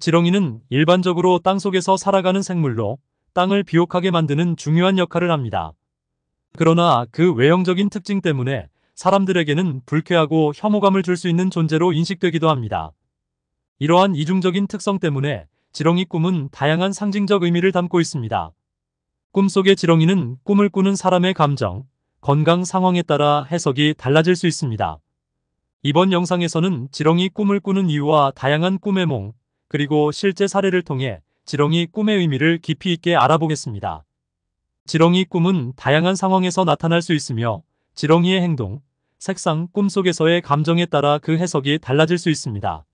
지렁이는 일반적으로 땅속에서 살아가는 생물로 땅을 비옥하게 만드는 중요한 역할을 합니다. 그러나 그 외형적인 특징 때문에 사람들에게는 불쾌하고 혐오감을 줄 수 있는 존재로 인식되기도 합니다. 이러한 이중적인 특성 때문에 지렁이 꿈은 다양한 상징적 의미를 담고 있습니다. 꿈속의 지렁이는 꿈을 꾸는 사람의 감정, 건강 상황에 따라 해석이 달라질 수 있습니다. 이번 영상에서는 지렁이 꿈을 꾸는 이유와 다양한 꿈의 몽, 그리고 실제 사례를 통해 지렁이 꿈의 의미를 깊이 있게 알아보겠습니다. 지렁이 꿈은 다양한 상황에서 나타날 수 있으며 지렁이의 행동, 색상, 꿈속에서의 감정에 따라 그 해석이 달라질 수 있습니다.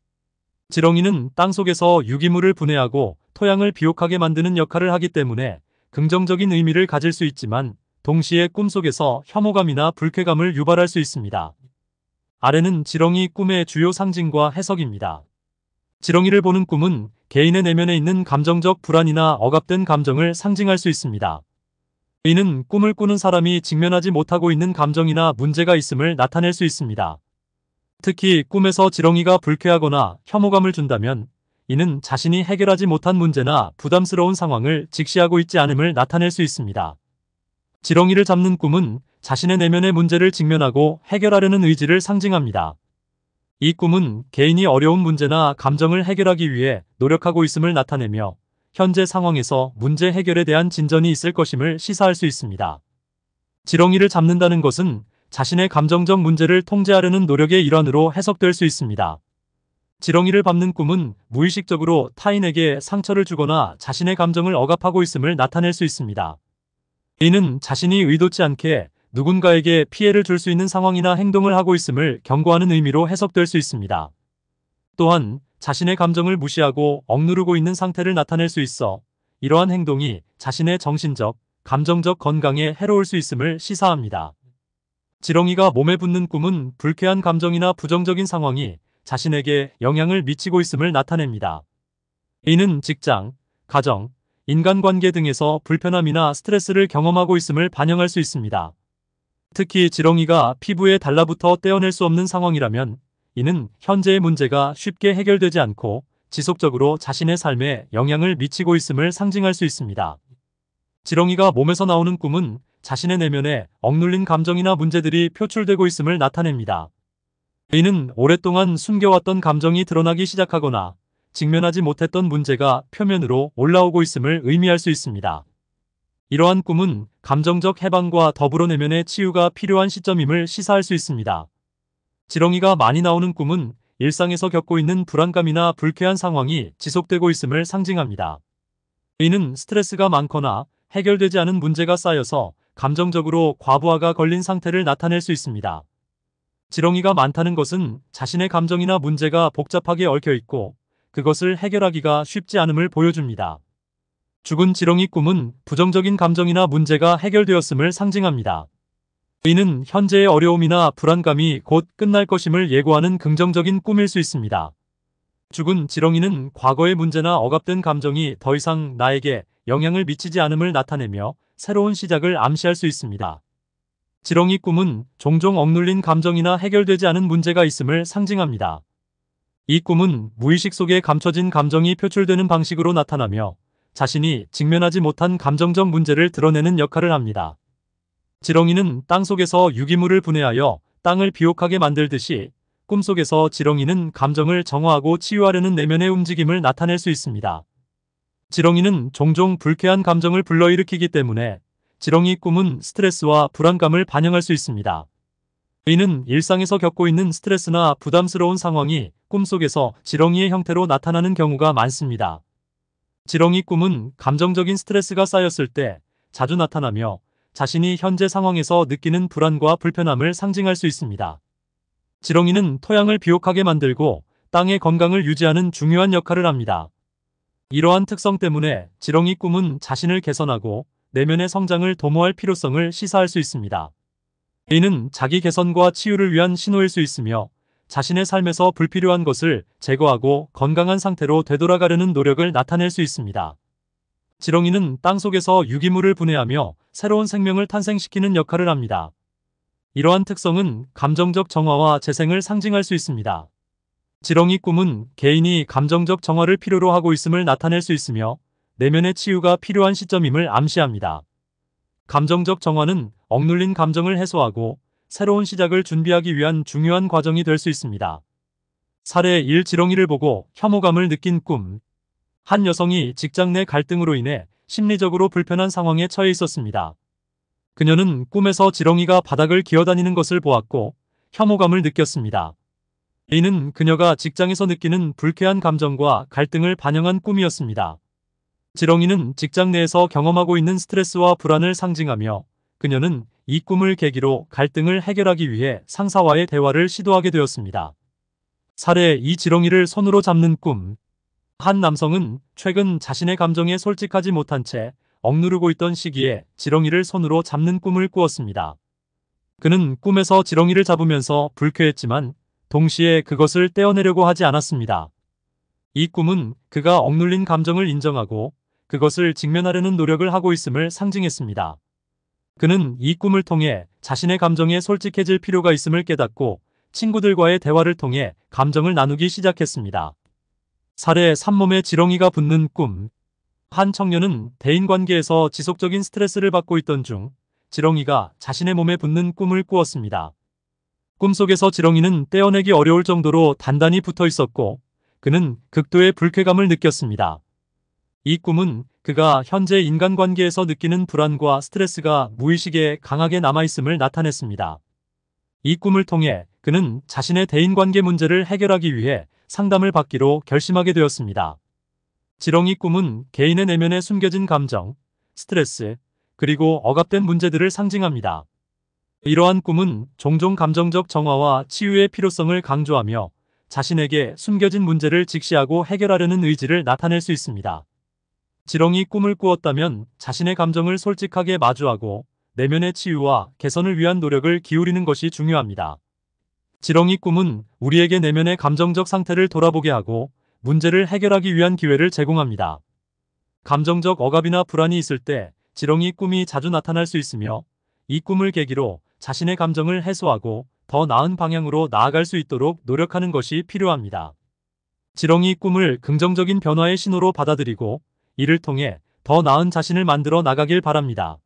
지렁이는 땅속에서 유기물을 분해하고 토양을 비옥하게 만드는 역할을 하기 때문에 긍정적인 의미를 가질 수 있지만 동시에 꿈속에서 혐오감이나 불쾌감을 유발할 수 있습니다. 아래는 지렁이 꿈의 주요 상징과 해석입니다. 지렁이를 보는 꿈은 개인의 내면에 있는 감정적 불안이나 억압된 감정을 상징할 수 있습니다. 이는 꿈을 꾸는 사람이 직면하지 못하고 있는 감정이나 문제가 있음을 나타낼 수 있습니다. 특히 꿈에서 지렁이가 불쾌하거나 혐오감을 준다면 이는 자신이 해결하지 못한 문제나 부담스러운 상황을 직시하고 있지 않음을 나타낼 수 있습니다. 지렁이를 잡는 꿈은 자신의 내면의 문제를 직면하고 해결하려는 의지를 상징합니다. 이 꿈은 개인이 어려운 문제나 감정을 해결하기 위해 노력하고 있음을 나타내며 현재 상황에서 문제 해결에 대한 진전이 있을 것임을 시사할 수 있습니다. 지렁이를 잡는다는 것은 자신의 감정적 문제를 통제하려는 노력의 일환으로 해석될 수 있습니다. 지렁이를 밟는 꿈은 무의식적으로 타인에게 상처를 주거나 자신의 감정을 억압하고 있음을 나타낼 수 있습니다. 이는 자신이 의도치 않게 누군가에게 피해를 줄 수 있는 상황이나 행동을 하고 있음을 경고하는 의미로 해석될 수 있습니다. 또한 자신의 감정을 무시하고 억누르고 있는 상태를 나타낼 수 있어 이러한 행동이 자신의 정신적, 감정적 건강에 해로울 수 있음을 시사합니다. 지렁이가 몸에 붙는 꿈은 불쾌한 감정이나 부정적인 상황이 자신에게 영향을 미치고 있음을 나타냅니다. 이는 직장, 가정, 인간관계 등에서 불편함이나 스트레스를 경험하고 있음을 반영할 수 있습니다. 특히 지렁이가 피부에 달라붙어 떼어낼 수 없는 상황이라면 이는 현재의 문제가 쉽게 해결되지 않고 지속적으로 자신의 삶에 영향을 미치고 있음을 상징할 수 있습니다. 지렁이가 몸에서 나오는 꿈은 자신의 내면에 억눌린 감정이나 문제들이 표출되고 있음을 나타냅니다. 이는 오랫동안 숨겨왔던 감정이 드러나기 시작하거나 직면하지 못했던 문제가 표면으로 올라오고 있음을 의미할 수 있습니다. 이러한 꿈은 감정적 해방과 더불어 내면의 치유가 필요한 시점임을 시사할 수 있습니다. 지렁이가 많이 나오는 꿈은 일상에서 겪고 있는 불안감이나 불쾌한 상황이 지속되고 있음을 상징합니다. 이는 스트레스가 많거나 해결되지 않은 문제가 쌓여서 감정적으로 과부하가 걸린 상태를 나타낼 수 있습니다. 지렁이가 많다는 것은 자신의 감정이나 문제가 복잡하게 얽혀있고 그것을 해결하기가 쉽지 않음을 보여줍니다. 죽은 지렁이 꿈은 부정적인 감정이나 문제가 해결되었음을 상징합니다. 이는 현재의 어려움이나 불안감이 곧 끝날 것임을 예고하는 긍정적인 꿈일 수 있습니다. 죽은 지렁이는 과거의 문제나 억압된 감정이 더 이상 나에게 영향을 미치지 않음을 나타내며 새로운 시작을 암시할 수 있습니다. 지렁이 꿈은 종종 억눌린 감정이나 해결되지 않은 문제가 있음을 상징합니다. 이 꿈은 무의식 속에 감춰진 감정이 표출되는 방식으로 나타나며 자신이 직면하지 못한 감정적 문제를 드러내는 역할을 합니다. 지렁이는 땅속에서 유기물을 분해하여 땅을 비옥하게 만들듯이 꿈속에서 지렁이는 감정을 정화하고 치유하려는 내면의 움직임을 나타낼 수 있습니다. 지렁이는 종종 불쾌한 감정을 불러일으키기 때문에 지렁이 꿈은 스트레스와 불안감을 반영할 수 있습니다. 이는 일상에서 겪고 있는 스트레스나 부담스러운 상황이 꿈속에서 지렁이의 형태로 나타나는 경우가 많습니다. 지렁이 꿈은 감정적인 스트레스가 쌓였을 때 자주 나타나며 자신이 현재 상황에서 느끼는 불안과 불편함을 상징할 수 있습니다. 지렁이는 토양을 비옥하게 만들고 땅의 건강을 유지하는 중요한 역할을 합니다. 이러한 특성 때문에 지렁이 꿈은 자신을 개선하고 내면의 성장을 도모할 필요성을 시사할 수 있습니다. 이는 자기 개선과 치유를 위한 신호일 수 있으며 자신의 삶에서 불필요한 것을 제거하고 건강한 상태로 되돌아가려는 노력을 나타낼 수 있습니다. 지렁이는 땅속에서 유기물을 분해하며 새로운 생명을 탄생시키는 역할을 합니다. 이러한 특성은 감정적 정화와 재생을 상징할 수 있습니다. 지렁이 꿈은 개인이 감정적 정화를 필요로 하고 있음을 나타낼 수 있으며 내면의 치유가 필요한 시점임을 암시합니다. 감정적 정화는 억눌린 감정을 해소하고 새로운 시작을 준비하기 위한 중요한 과정이 될 수 있습니다. 사례 1 지렁이를 보고 혐오감을 느낀 꿈. 한 여성이 직장 내 갈등으로 인해 심리적으로 불편한 상황에 처해 있었습니다. 그녀는 꿈에서 지렁이가 바닥을 기어다니는 것을 보았고 혐오감을 느꼈습니다. 이는 그녀가 직장에서 느끼는 불쾌한 감정과 갈등을 반영한 꿈이었습니다. 지렁이는 직장 내에서 경험하고 있는 스트레스와 불안을 상징하며 그녀는 이 꿈을 계기로 갈등을 해결하기 위해 상사와의 대화를 시도하게 되었습니다. 사례 이 지렁이를 손으로 잡는 꿈. 한 남성은 최근 자신의 감정에 솔직하지 못한 채 억누르고 있던 시기에 지렁이를 손으로 잡는 꿈을 꾸었습니다. 그는 꿈에서 지렁이를 잡으면서 불쾌했지만 동시에 그것을 떼어내려고 하지 않았습니다. 이 꿈은 그가 억눌린 감정을 인정하고 그것을 직면하려는 노력을 하고 있음을 상징했습니다. 그는 이 꿈을 통해 자신의 감정에 솔직해질 필요가 있음을 깨닫고 친구들과의 대화를 통해 감정을 나누기 시작했습니다. 사례 3몸에 지렁이가 붙는 꿈. 한 청년은 대인관계에서 지속적인 스트레스를 받고 있던 중 지렁이가 자신의 몸에 붙는 꿈을 꾸었습니다. 꿈속에서 지렁이는 떼어내기 어려울 정도로 단단히 붙어 있었고 그는 극도의 불쾌감을 느꼈습니다. 이 꿈은 그가 현재 인간관계에서 느끼는 불안과 스트레스가 무의식에 강하게 남아있음을 나타냈습니다. 이 꿈을 통해 그는 자신의 대인관계 문제를 해결하기 위해 상담을 받기로 결심하게 되었습니다. 지렁이 꿈은 개인의 내면에 숨겨진 감정, 스트레스, 그리고 억압된 문제들을 상징합니다. 이러한 꿈은 종종 감정적 정화와 치유의 필요성을 강조하며 자신에게 숨겨진 문제를 직시하고 해결하려는 의지를 나타낼 수 있습니다. 지렁이 꿈을 꾸었다면 자신의 감정을 솔직하게 마주하고 내면의 치유와 개선을 위한 노력을 기울이는 것이 중요합니다. 지렁이 꿈은 우리에게 내면의 감정적 상태를 돌아보게 하고 문제를 해결하기 위한 기회를 제공합니다. 감정적 억압이나 불안이 있을 때 지렁이 꿈이 자주 나타날 수 있으며 이 꿈을 계기로 자신의 감정을 해소하고 더 나은 방향으로 나아갈 수 있도록 노력하는 것이 필요합니다. 지렁이 꿈을 긍정적인 변화의 신호로 받아들이고 이를 통해 더 나은 자신을 만들어 나가길 바랍니다.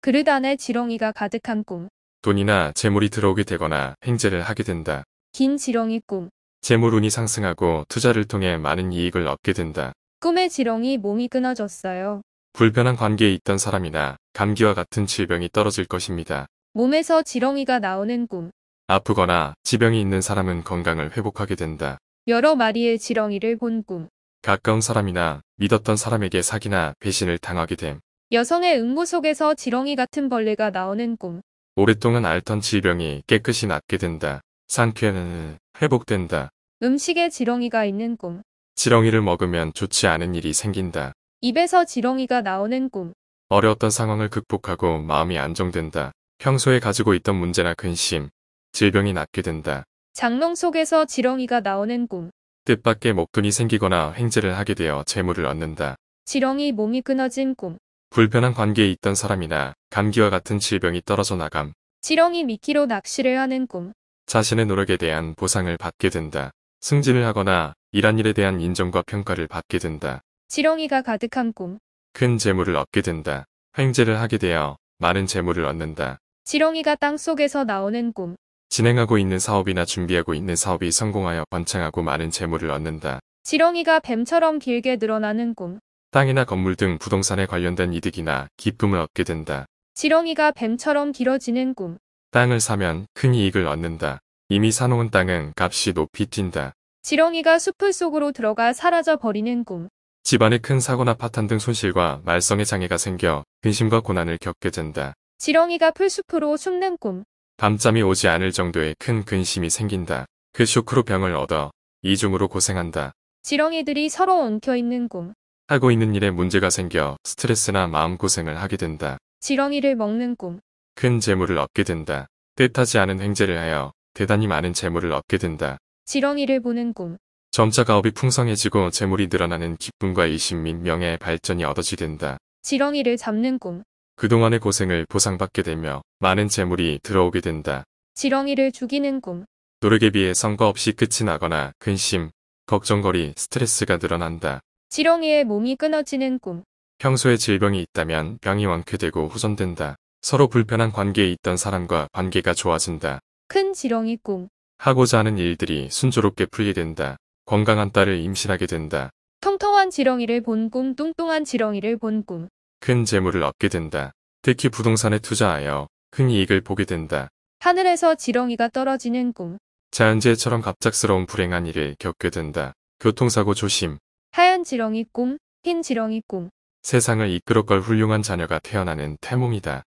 그릇 안에 지렁이가 가득한 꿈. 돈이나 재물이 들어오게 되거나 행재를 하게 된다. 긴 지렁이 꿈. 재물운이 상승하고 투자를 통해 많은 이익을 얻게 된다. 꿈의 지렁이 몸이 끊어졌어요. 불편한 관계에 있던 사람이나 감기와 같은 질병이 떨어질 것입니다. 몸에서 지렁이가 나오는 꿈. 아프거나 지병이 있는 사람은 건강을 회복하게 된다. 여러 마리의 지렁이를 본 꿈. 가까운 사람이나 믿었던 사람에게 사기나 배신을 당하게 됨. 여성의 음모 속에서 지렁이 같은 벌레가 나오는 꿈. 오랫동안 앓던 질병이 깨끗이 낫게 된다. 상쾌는 회복된다. 음식에 지렁이가 있는 꿈. 지렁이를 먹으면 좋지 않은 일이 생긴다. 입에서 지렁이가 나오는 꿈. 어려웠던 상황을 극복하고 마음이 안정된다. 평소에 가지고 있던 문제나 근심, 질병이 낫게 된다. 장롱 속에서 지렁이가 나오는 꿈. 뜻밖의 목돈이 생기거나 횡재를 하게 되어 재물을 얻는다. 지렁이 몸이 끊어진 꿈. 불편한 관계에 있던 사람이나 감기와 같은 질병이 떨어져 나감. 지렁이 미끼로 낚시를 하는 꿈. 자신의 노력에 대한 보상을 받게 된다. 승진을 하거나 일한 일에 대한 인정과 평가를 받게 된다. 지렁이가 가득한 꿈. 큰 재물을 얻게 된다. 횡재를 하게 되어 많은 재물을 얻는다. 지렁이가 땅속에서 나오는 꿈. 진행하고 있는 사업이나 준비하고 있는 사업이 성공하여 번창하고 많은 재물을 얻는다. 지렁이가 뱀처럼 길게 늘어나는 꿈. 땅이나 건물 등 부동산에 관련된 이득이나 기쁨을 얻게 된다. 지렁이가 뱀처럼 길어지는 꿈. 땅을 사면 큰 이익을 얻는다. 이미 사놓은 땅은 값이 높이 뛴다. 지렁이가 숲을 속으로 들어가 사라져 버리는 꿈. 집안에 큰 사고나 파탄 등 손실과 말썽의 장애가 생겨 근심과 고난을 겪게 된다. 지렁이가 풀숲으로 숨는 꿈. 밤잠이 오지 않을 정도의 큰 근심이 생긴다. 그 쇼크로 병을 얻어 이중으로 고생한다. 지렁이들이 서로 엉켜있는 꿈. 하고 있는 일에 문제가 생겨 스트레스나 마음고생을 하게 된다. 지렁이를 먹는 꿈. 큰 재물을 얻게 된다. 뜻하지 않은 행제를 하여 대단히 많은 재물을 얻게 된다. 지렁이를 보는 꿈. 점차 가업이 풍성해지고 재물이 늘어나는 기쁨과 의심및 명예의 발전이 얻어지된다. 지렁이를 잡는 꿈. 그동안의 고생을 보상받게 되며 많은 재물이 들어오게 된다. 지렁이를 죽이는 꿈. 노력에 비해 성과 없이 끝이 나거나 근심, 걱정거리, 스트레스가 늘어난다. 지렁이의 몸이 끊어지는 꿈. 평소에 질병이 있다면 병이 완쾌되고 호전된다. 서로 불편한 관계에 있던 사람과 관계가 좋아진다. 큰 지렁이 꿈. 하고자 하는 일들이 순조롭게 풀게 된다. 건강한 딸을 임신하게 된다. 통통한 지렁이를 본 꿈, 뚱뚱한 지렁이를 본 꿈. 큰 재물을 얻게 된다. 특히 부동산에 투자하여 큰 이익을 보게 된다. 하늘에서 지렁이가 떨어지는 꿈. 자연재해처럼 갑작스러운 불행한 일을 겪게 된다. 교통사고 조심. 하얀 지렁이 꿈, 흰 지렁이 꿈. 세상을 이끌어갈 훌륭한 자녀가 태어나는 태몽이다.